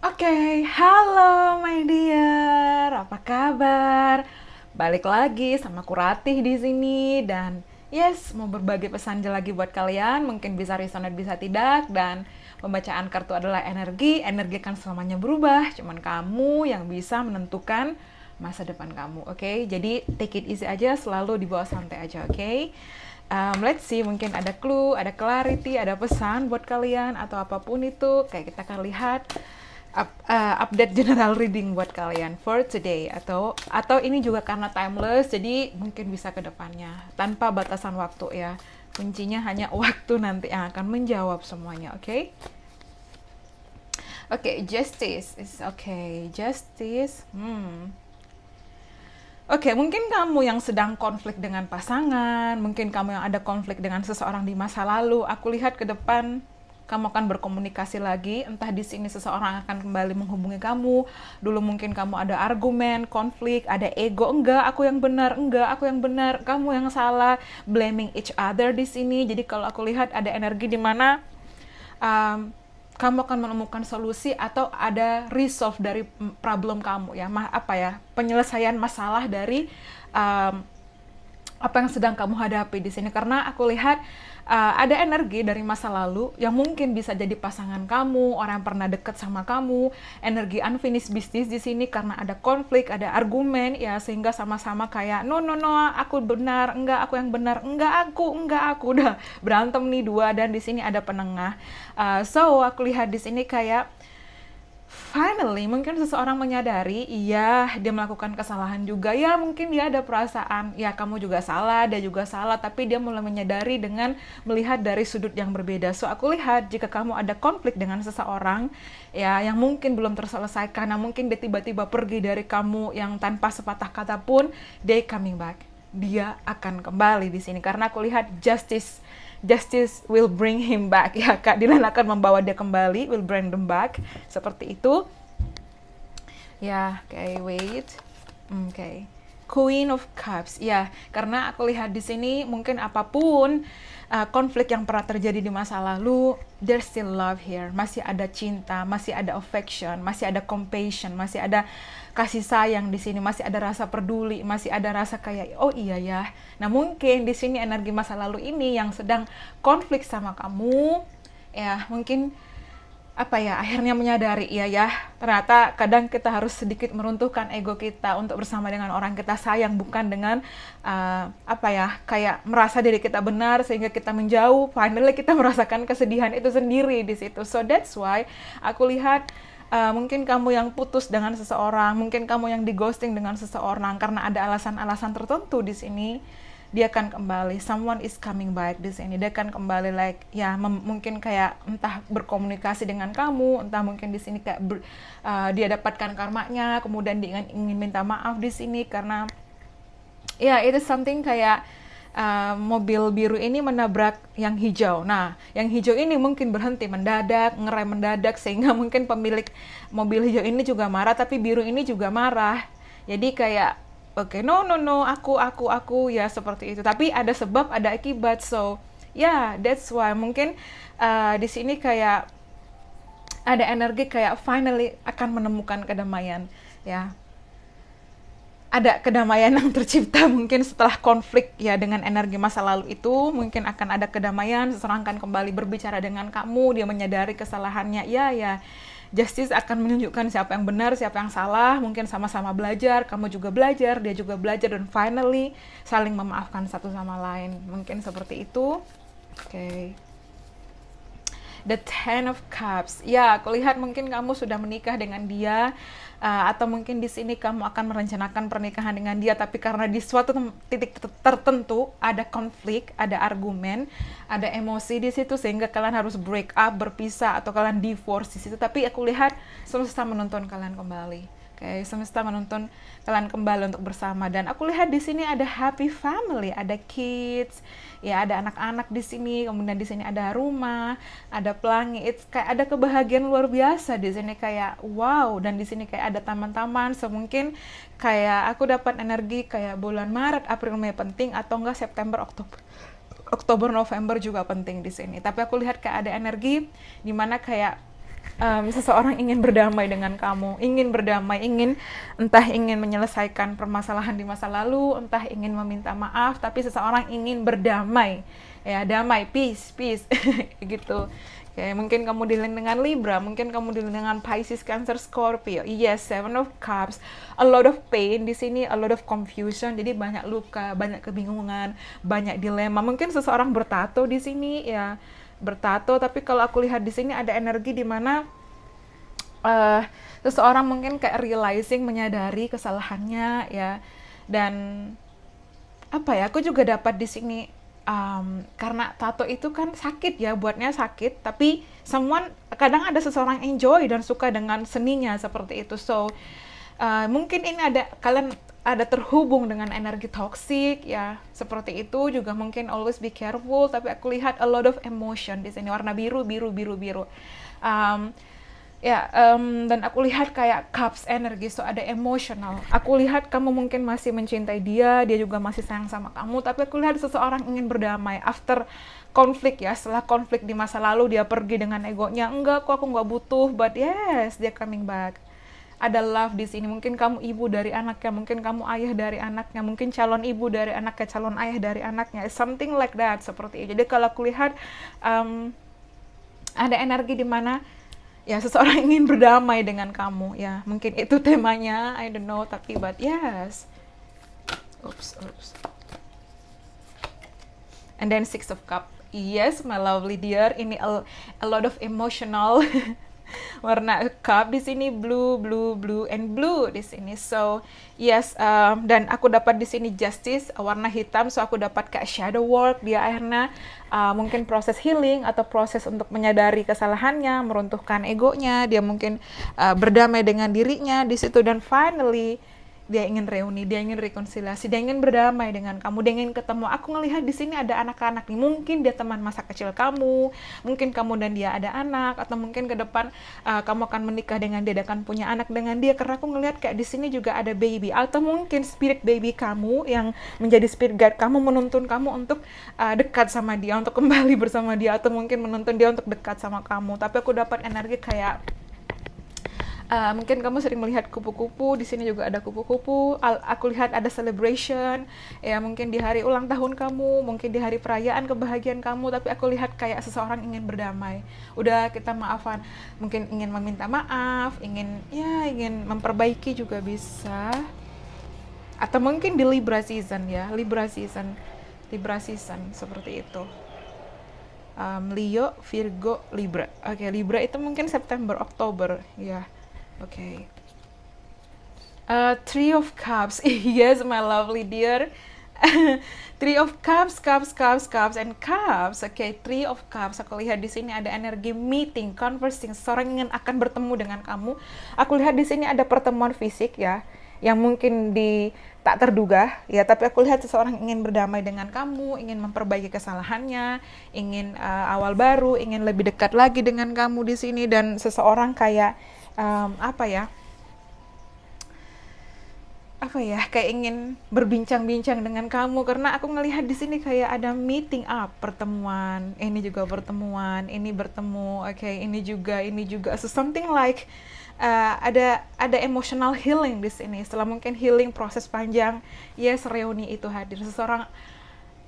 Oke, okay, halo my dear, apa kabar? Balik lagi sama Kuratih di sini dan yes, mau berbagi pesan lagi buat kalian, mungkin bisa resonate bisa tidak dan pembacaan kartu adalah energi, energi kan selamanya berubah, cuman kamu yang bisa menentukan masa depan kamu, oke? Okay? Jadi take it easy aja, selalu dibawa santai aja, oke? Okay? um, let's see mungkin ada clue, ada clarity, ada pesan buat kalian atau apapun itu, kayak kita akan lihat up, uh, update general reading buat kalian for today atau atau ini juga karena timeless jadi mungkin bisa ke depannya tanpa batasan waktu ya. Kuncinya hanya waktu nanti yang akan menjawab semuanya, oke? Okay? Oke, okay, justice is okay. Justice. Hmm. Oke, okay, mungkin kamu yang sedang konflik dengan pasangan, mungkin kamu yang ada konflik dengan seseorang di masa lalu. Aku lihat ke depan kamu akan berkomunikasi lagi, entah di sini seseorang akan kembali menghubungi kamu. Dulu mungkin kamu ada argumen, konflik, ada ego, enggak, aku yang benar, enggak, aku yang benar, kamu yang salah, blaming each other di sini. Jadi kalau aku lihat ada energi di mana um, kamu akan menemukan solusi atau ada resolve dari problem kamu ya, Ma apa ya, penyelesaian masalah dari um, apa yang sedang kamu hadapi di sini karena aku lihat uh, ada energi dari masa lalu yang mungkin bisa jadi pasangan kamu, orang yang pernah deket sama kamu, energi unfinished business di sini karena ada konflik, ada argumen, ya sehingga sama-sama kayak no no no, aku benar, enggak aku yang benar, enggak aku, enggak aku udah berantem nih dua dan di sini ada penengah. Uh, so aku lihat di sini kayak finally mungkin seseorang menyadari iya dia melakukan kesalahan juga ya mungkin dia ada perasaan ya kamu juga salah dia juga salah tapi dia mulai menyadari dengan melihat dari sudut yang berbeda so aku lihat jika kamu ada konflik dengan seseorang ya yang mungkin belum terselesaikan nah mungkin dia tiba-tiba pergi dari kamu yang tanpa sepatah kata pun dia coming back dia akan kembali di sini karena aku lihat justice justice will bring him back ya keadilan akan membawa dia kembali will bring them back seperti itu ya yeah, okay, wait oke hmm, okay. Queen of Cups ya karena aku lihat di sini mungkin apapun uh, konflik yang pernah terjadi di masa lalu there's still love here masih ada cinta masih ada affection masih ada compassion masih ada kasih sayang di sini, masih ada rasa peduli, masih ada rasa kayak oh iya ya. Nah, mungkin di sini energi masa lalu ini yang sedang konflik sama kamu ya, mungkin apa ya akhirnya menyadari iya ya ternyata kadang kita harus sedikit meruntuhkan ego kita untuk bersama dengan orang kita sayang bukan dengan uh, apa ya kayak merasa diri kita benar sehingga kita menjauh finally kita merasakan kesedihan itu sendiri di situ so that's why aku lihat Eh, mungkin kamu yang putus dengan seseorang, mungkin kamu yang dighosting dengan seseorang karena ada alasan-alasan tertentu di sini, dia akan kembali. Someone is coming back di sini. Dia akan kembali like ya mungkin kayak entah berkomunikasi dengan kamu, entah mungkin di sini kayak ber, uh, dia dapatkan karmanya, kemudian dia ingin, minta maaf di sini karena ya yeah, itu something kayak uh, mobil biru ini menabrak yang hijau. Nah, yang hijau ini mungkin berhenti mendadak, ngerem mendadak sehingga mungkin pemilik mobil hijau ini juga marah tapi biru ini juga marah. Jadi kayak oke okay, no no no aku aku aku ya seperti itu. Tapi ada sebab, ada akibat. So, ya yeah, that's why mungkin uh, di sini kayak ada energi kayak finally akan menemukan kedamaian ya ada kedamaian yang tercipta mungkin setelah konflik ya dengan energi masa lalu itu mungkin akan ada kedamaian seseorang akan kembali berbicara dengan kamu dia menyadari kesalahannya ya ya justice akan menunjukkan siapa yang benar siapa yang salah mungkin sama-sama belajar kamu juga belajar dia juga belajar dan finally saling memaafkan satu sama lain mungkin seperti itu oke okay the Ten of Cups. Ya, aku lihat mungkin kamu sudah menikah dengan dia uh, atau mungkin di sini kamu akan merencanakan pernikahan dengan dia tapi karena di suatu titik tertentu ada konflik, ada argumen, ada emosi di situ sehingga kalian harus break up, berpisah atau kalian divorce di situ. Tapi aku lihat semesta menonton kalian kembali Oke, semesta menuntun kalian kembali untuk bersama dan aku lihat di sini ada happy family, ada kids, ya ada anak-anak di sini, kemudian di sini ada rumah, ada pelangi, it's kayak ada kebahagiaan luar biasa di sini kayak wow dan di sini kayak ada taman-taman, semungkin kayak aku dapat energi kayak bulan Maret, April, Mei penting atau enggak September, Oktober. Oktober November juga penting di sini. Tapi aku lihat kayak ada energi di mana kayak um, seseorang ingin berdamai dengan kamu, ingin berdamai, ingin entah ingin menyelesaikan permasalahan di masa lalu, entah ingin meminta maaf, tapi seseorang ingin berdamai, ya damai, peace, peace, gitu. Okay, mungkin kamu dealing dengan Libra, mungkin kamu dealing dengan Pisces, Cancer, Scorpio. Yes, Seven of Cups, a lot of pain di sini, a lot of confusion. Jadi banyak luka, banyak kebingungan, banyak dilema. Mungkin seseorang bertato di sini ya bertato tapi kalau aku lihat di sini ada energi di mana uh, seseorang mungkin kayak realizing menyadari kesalahannya ya dan apa ya aku juga dapat di sini um, karena tato itu kan sakit ya buatnya sakit tapi someone kadang ada seseorang enjoy dan suka dengan seninya seperti itu so uh, mungkin ini ada kalian ada terhubung dengan energi toksik ya seperti itu juga mungkin always be careful tapi aku lihat a lot of emotion di sini warna biru biru biru biru um, ya um, dan aku lihat kayak cups energi so ada emotional aku lihat kamu mungkin masih mencintai dia dia juga masih sayang sama kamu tapi aku lihat seseorang ingin berdamai after konflik ya setelah konflik di masa lalu dia pergi dengan egonya enggak kok aku nggak butuh but yes dia coming back ada love di sini. Mungkin kamu ibu dari anaknya, mungkin kamu ayah dari anaknya, mungkin calon ibu dari anaknya, calon ayah dari anaknya. Something like that seperti itu. Jadi kalau kulihat um, ada energi di mana ya seseorang ingin berdamai dengan kamu ya. Mungkin itu temanya, I don't know tapi but yes. Oops, oops. And then six of cup. Yes, my lovely dear, ini a, a lot of emotional warna cup di sini blue blue blue and blue di sini so yes um, dan aku dapat di sini justice warna hitam so aku dapat kayak shadow work dia akhirnya uh, mungkin proses healing atau proses untuk menyadari kesalahannya meruntuhkan egonya dia mungkin uh, berdamai dengan dirinya di situ dan finally dia ingin reuni, dia ingin rekonsiliasi, dia ingin berdamai dengan kamu, dia ingin ketemu. Aku ngelihat di sini ada anak-anak nih, mungkin dia teman masa kecil kamu, mungkin kamu dan dia ada anak, atau mungkin ke depan uh, kamu akan menikah dengan dia, akan punya anak dengan dia. Karena aku ngelihat kayak di sini juga ada baby, atau mungkin spirit baby kamu yang menjadi spirit guide kamu menuntun kamu untuk uh, dekat sama dia, untuk kembali bersama dia, atau mungkin menuntun dia untuk dekat sama kamu. Tapi aku dapat energi kayak uh, mungkin kamu sering melihat kupu-kupu di sini juga ada kupu-kupu aku lihat ada celebration ya mungkin di hari ulang tahun kamu mungkin di hari perayaan kebahagiaan kamu tapi aku lihat kayak seseorang ingin berdamai udah kita maafan mungkin ingin meminta maaf ingin ya ingin memperbaiki juga bisa atau mungkin di Libra season ya Libra season Libra season seperti itu um, Leo Virgo Libra oke okay, Libra itu mungkin September Oktober ya Okay. Uh, three of cups yes my lovely dear three of cups cups cups cups and cups oke okay, three of cups aku lihat di sini ada energi meeting conversing seorang ingin akan bertemu dengan kamu aku lihat di sini ada pertemuan fisik ya yang mungkin di tak terduga ya tapi aku lihat seseorang ingin berdamai dengan kamu ingin memperbaiki kesalahannya ingin uh, awal baru ingin lebih dekat lagi dengan kamu di sini dan seseorang kayak um, apa ya apa ya kayak ingin berbincang-bincang dengan kamu karena aku ngelihat di sini kayak ada meeting up ah, pertemuan ini juga pertemuan ini bertemu oke okay, ini juga ini juga so something like uh, ada ada emotional healing di sini setelah mungkin healing proses panjang yes reuni itu hadir seseorang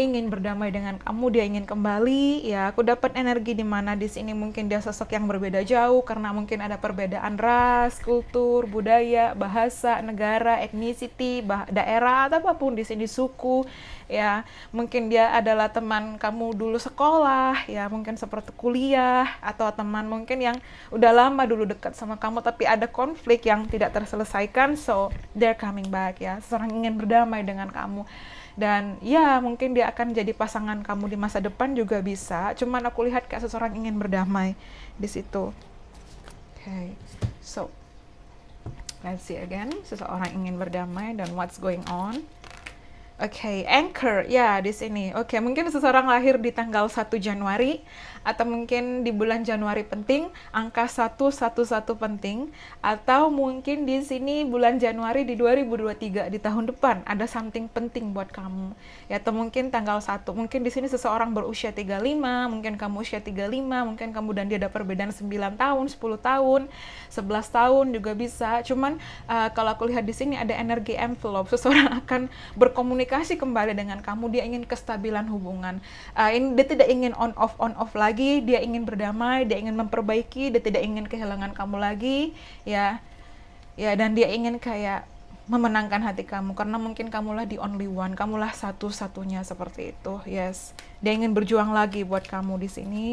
ingin berdamai dengan kamu, dia ingin kembali. Ya, aku dapat energi di mana di sini mungkin dia sosok yang berbeda jauh karena mungkin ada perbedaan ras, kultur, budaya, bahasa, negara, etnisiti, daerah atau apapun di sini suku. Ya, mungkin dia adalah teman kamu dulu sekolah, ya mungkin seperti kuliah atau teman mungkin yang udah lama dulu dekat sama kamu tapi ada konflik yang tidak terselesaikan, so they're coming back ya. Seorang ingin berdamai dengan kamu dan ya mungkin dia akan jadi pasangan kamu di masa depan juga bisa cuman aku lihat kayak seseorang ingin berdamai di situ oke okay. so let's see again seseorang ingin berdamai dan what's going on Oke, okay, Anchor. Ya, yeah, di sini. Oke, okay, mungkin seseorang lahir di tanggal 1 Januari atau mungkin di bulan Januari penting, angka 111 penting atau mungkin di sini bulan Januari di 2023 di tahun depan ada something penting buat kamu. Ya, atau mungkin tanggal 1. Mungkin di sini seseorang berusia 35, mungkin kamu usia 35, mungkin kamu dan dia ada perbedaan 9 tahun, 10 tahun, 11 tahun juga bisa. Cuman uh, kalau aku lihat di sini ada energi envelope, seseorang akan berkomunikasi komunikasi kembali dengan kamu dia ingin kestabilan hubungan uh, ini dia tidak ingin on off on off lagi dia ingin berdamai dia ingin memperbaiki dia tidak ingin kehilangan kamu lagi ya ya dan dia ingin kayak memenangkan hati kamu karena mungkin kamulah the only one, kamulah satu-satunya seperti itu. Yes. Dia ingin berjuang lagi buat kamu di sini.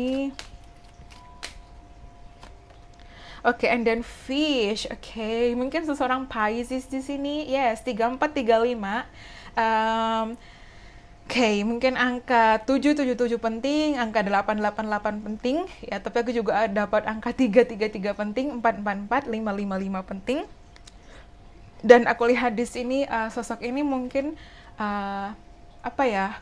Oke, okay, and then fish. Oke, okay. mungkin seseorang Pisces di sini. Yes, 3435 um, okay, mungkin angka 777 penting, angka 888 penting, ya tapi aku juga dapat angka 333 penting, 444, 555 penting. Dan aku lihat di sini uh, sosok ini mungkin uh, apa ya?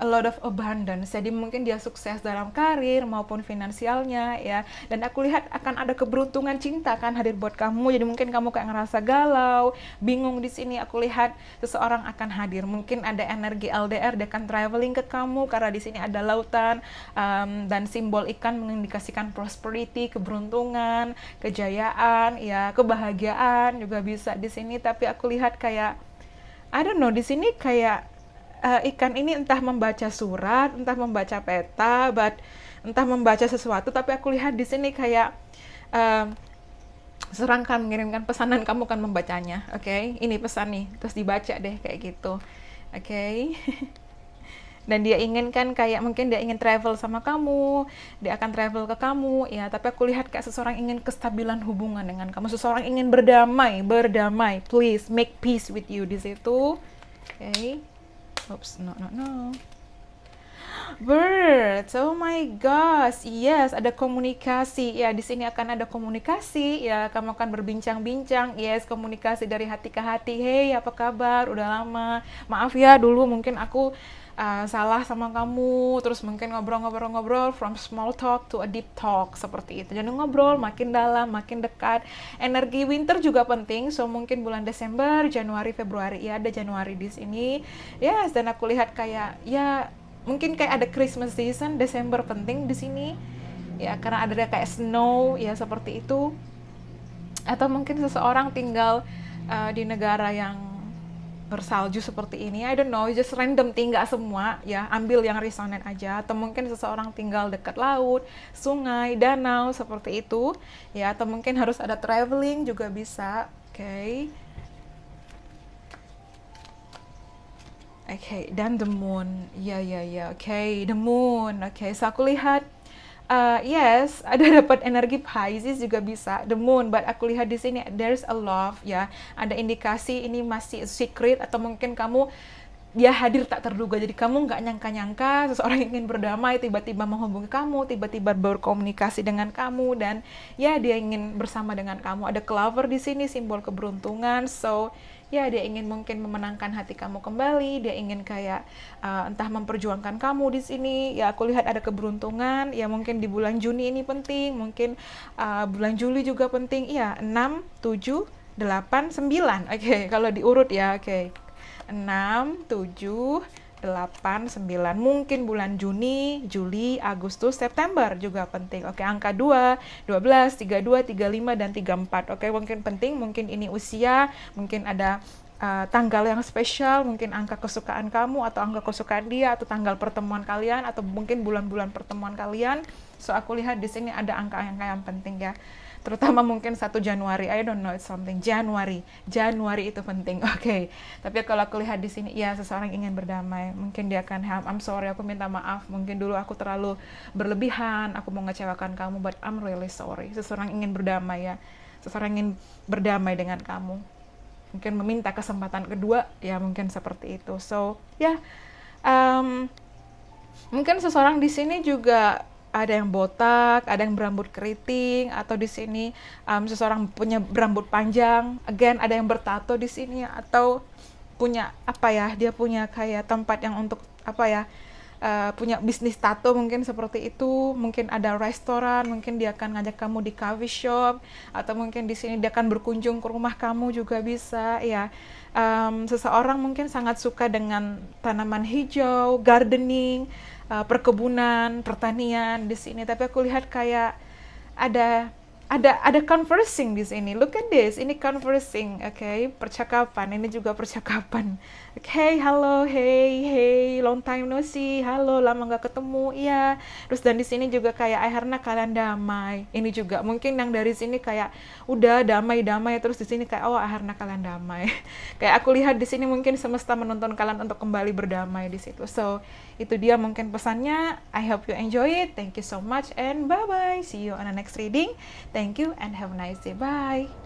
a lot of abundance. Jadi mungkin dia sukses dalam karir maupun finansialnya ya. Dan aku lihat akan ada keberuntungan cinta kan hadir buat kamu. Jadi mungkin kamu kayak ngerasa galau, bingung di sini. Aku lihat seseorang akan hadir. Mungkin ada energi LDR dia akan traveling ke kamu karena di sini ada lautan um, dan simbol ikan mengindikasikan prosperity, keberuntungan, kejayaan, ya kebahagiaan juga bisa di sini. Tapi aku lihat kayak I don't know di sini kayak uh, ikan ini entah membaca surat, entah membaca peta, but, entah membaca sesuatu, tapi aku lihat di sini kayak uh, eh, serang mengirimkan pesanan kamu kan membacanya, oke? Okay? Ini pesan nih, terus dibaca deh kayak gitu, oke? Okay? Dan dia inginkan kayak mungkin dia ingin travel sama kamu, dia akan travel ke kamu, ya. Tapi aku lihat kayak seseorang ingin kestabilan hubungan dengan kamu, seseorang ingin berdamai, berdamai. Please make peace with you di situ, oke? Okay? Oops, no, no, no. Birds, oh my gosh, yes, ada komunikasi. Ya, di sini akan ada komunikasi. Ya, kamu akan berbincang-bincang. Yes, komunikasi dari hati ke hati. Hey, apa kabar? Udah lama. Maaf ya, dulu mungkin aku Eh, salah sama kamu terus mungkin ngobrol-ngobrol-ngobrol from small talk to a deep talk seperti itu jadi ngobrol makin dalam makin dekat energi winter juga penting so mungkin bulan Desember Januari Februari ya ada Januari di sini yes dan aku lihat kayak ya mungkin kayak ada Christmas season Desember penting di sini ya karena ada kayak snow ya seperti itu atau mungkin seseorang tinggal uh, di negara yang bersalju seperti ini I don't know just random tinggal semua ya ambil yang resonan aja atau mungkin seseorang tinggal dekat laut sungai danau seperti itu ya atau mungkin harus ada traveling juga bisa oke okay. oke okay. dan the moon ya yeah, ya yeah, ya yeah. oke okay. the moon oke okay. so aku lihat uh, yes, ada dapat energi Pisces juga bisa, the moon, but aku lihat di sini there's a love ya. Ada indikasi ini masih secret atau mungkin kamu dia hadir tak terduga jadi kamu nggak nyangka-nyangka seseorang ingin berdamai tiba-tiba menghubungi kamu tiba-tiba berkomunikasi dengan kamu dan ya dia ingin bersama dengan kamu ada clover di sini simbol keberuntungan so ya dia ingin mungkin memenangkan hati kamu kembali dia ingin kayak uh, entah memperjuangkan kamu di sini ya aku lihat ada keberuntungan ya mungkin di bulan Juni ini penting mungkin uh, bulan Juli juga penting ya enam tujuh delapan sembilan oke okay, kalau diurut ya oke okay. 6, 7, 8, 9. Mungkin bulan Juni, Juli, Agustus, September juga penting. Oke, angka 2, 12, 32, 35, dan 34. Oke, mungkin penting, mungkin ini usia, mungkin ada uh, tanggal yang spesial, mungkin angka kesukaan kamu, atau angka kesukaan dia, atau tanggal pertemuan kalian, atau mungkin bulan-bulan pertemuan kalian. So, aku lihat di sini ada angka-angka yang penting ya terutama mungkin satu Januari I don't know it's something Januari Januari itu penting oke okay. tapi kalau aku lihat di sini ya seseorang ingin berdamai mungkin dia akan I'm, I'm sorry aku minta maaf mungkin dulu aku terlalu berlebihan aku mau ngecewakan kamu but I'm really sorry seseorang ingin berdamai ya seseorang ingin berdamai dengan kamu mungkin meminta kesempatan kedua ya mungkin seperti itu so ya yeah, um, mungkin seseorang di sini juga ada yang botak, ada yang berambut keriting, atau di sini um, seseorang punya berambut panjang, again ada yang bertato di sini atau punya apa ya, dia punya kayak tempat yang untuk apa ya, uh, punya bisnis tato mungkin seperti itu mungkin ada restoran mungkin dia akan ngajak kamu di coffee shop atau mungkin di sini dia akan berkunjung ke rumah kamu juga bisa ya um, seseorang mungkin sangat suka dengan tanaman hijau gardening uh, perkebunan pertanian di sini tapi aku lihat kayak ada ada ada conversing di sini. Look at this, ini conversing, oke, okay? percakapan. Ini juga percakapan. Hey, halo, hey, hey, long time no see, halo, lama nggak ketemu, iya. Terus dan di sini juga kayak akhirnya kalian damai. Ini juga mungkin yang dari sini kayak udah damai-damai, terus di sini kayak oh akhirnya kalian damai. kayak aku lihat di sini mungkin semesta menonton kalian untuk kembali berdamai di situ. So itu dia mungkin pesannya. I hope you enjoy it. Thank you so much and bye bye. See you on the next reading. Thank you and have a nice day. Bye.